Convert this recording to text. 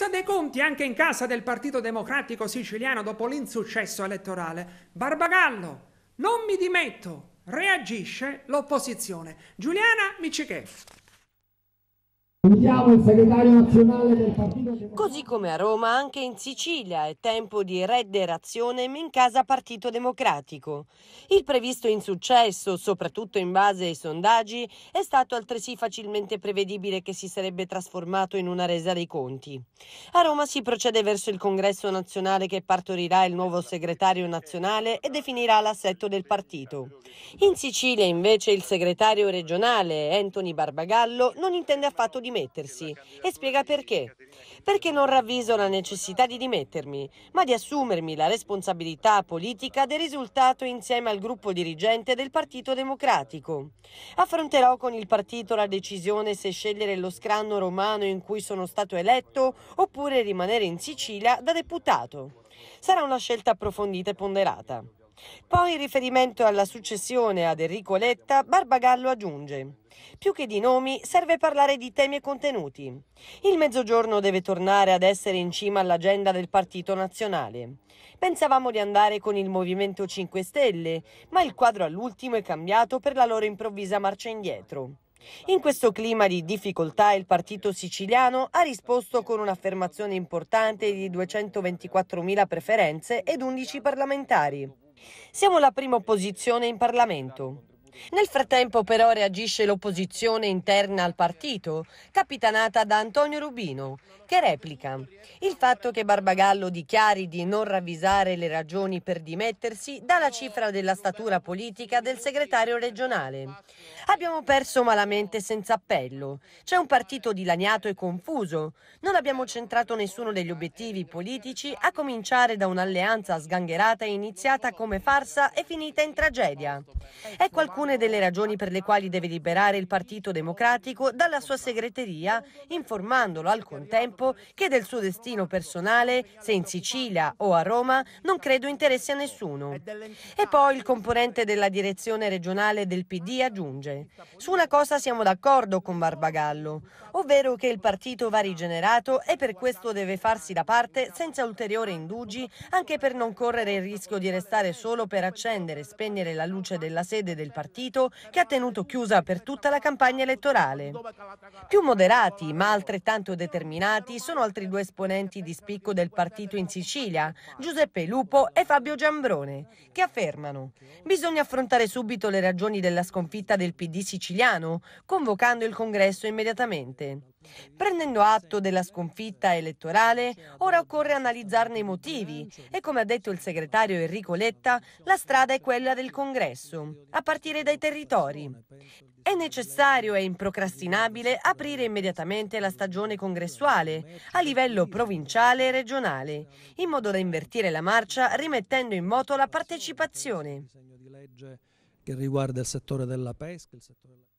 Resa dei conti anche in casa del Partito Democratico siciliano dopo l'insuccesso elettorale, Barbagallo, non mi dimetto, reagisce l'opposizione. Giuliana Miciche il segretario nazionale del Partito Democratico. Così come a Roma, anche in Sicilia è tempo di redderazione in casa Partito Democratico. Il previsto insuccesso, soprattutto in base ai sondaggi, è stato altresì facilmente prevedibile che si sarebbe trasformato in una resa dei conti. A Roma si procede verso il congresso nazionale che partorirà il nuovo segretario nazionale e definirà l'assetto del partito. In Sicilia invece il segretario regionale, Anthony Barbagallo, non intende affatto dimenticare dimettersi e spiega perché. Perché non ravviso la necessità di dimettermi, ma di assumermi la responsabilità politica del risultato insieme al gruppo dirigente del Partito Democratico. Affronterò con il partito la decisione se scegliere lo scranno romano in cui sono stato eletto oppure rimanere in Sicilia da deputato. Sarà una scelta approfondita e ponderata. Poi, in riferimento alla successione ad Enrico Letta, Barbagallo aggiunge. Più che di nomi serve parlare di temi e contenuti. Il mezzogiorno deve tornare ad essere in cima all'agenda del Partito Nazionale. Pensavamo di andare con il Movimento 5 Stelle, ma il quadro all'ultimo è cambiato per la loro improvvisa marcia indietro. In questo clima di difficoltà il partito siciliano ha risposto con un'affermazione importante di 224.000 preferenze ed 11 parlamentari. Siamo la prima opposizione in Parlamento. Nel frattempo però reagisce l'opposizione interna al partito, capitanata da Antonio Rubino, che replica il fatto che Barbagallo dichiari di non ravvisare le ragioni per dimettersi dalla cifra della statura politica del segretario regionale. Abbiamo perso malamente senza appello, c'è un partito dilaniato e confuso, non abbiamo centrato nessuno degli obiettivi politici a cominciare da un'alleanza sgangherata iniziata come farsa e finita in tragedia. È qualcuno alcune delle ragioni per le quali deve liberare il Partito Democratico dalla sua segreteria, informandolo al contempo che del suo destino personale, se in Sicilia o a Roma, non credo interessi a nessuno. E poi il componente della direzione regionale del PD aggiunge, su una cosa siamo d'accordo con Barbagallo, ovvero che il partito va rigenerato e per questo deve farsi da parte senza ulteriori indugi, anche per non correre il rischio di restare solo per accendere e spegnere la luce della sede del partito partito che ha tenuto chiusa per tutta la campagna elettorale. Più moderati, ma altrettanto determinati, sono altri due esponenti di spicco del partito in Sicilia, Giuseppe Lupo e Fabio Giambrone, che affermano bisogna affrontare subito le ragioni della sconfitta del PD siciliano, convocando il congresso immediatamente. Prendendo atto della sconfitta elettorale, ora occorre analizzarne i motivi e come ha detto il segretario Enrico Letta, la strada è quella del congresso, a partire dai territori. È necessario e improcrastinabile aprire immediatamente la stagione congressuale a livello provinciale e regionale, in modo da invertire la marcia rimettendo in moto la partecipazione. Che riguarda il settore della pesca, il settore della...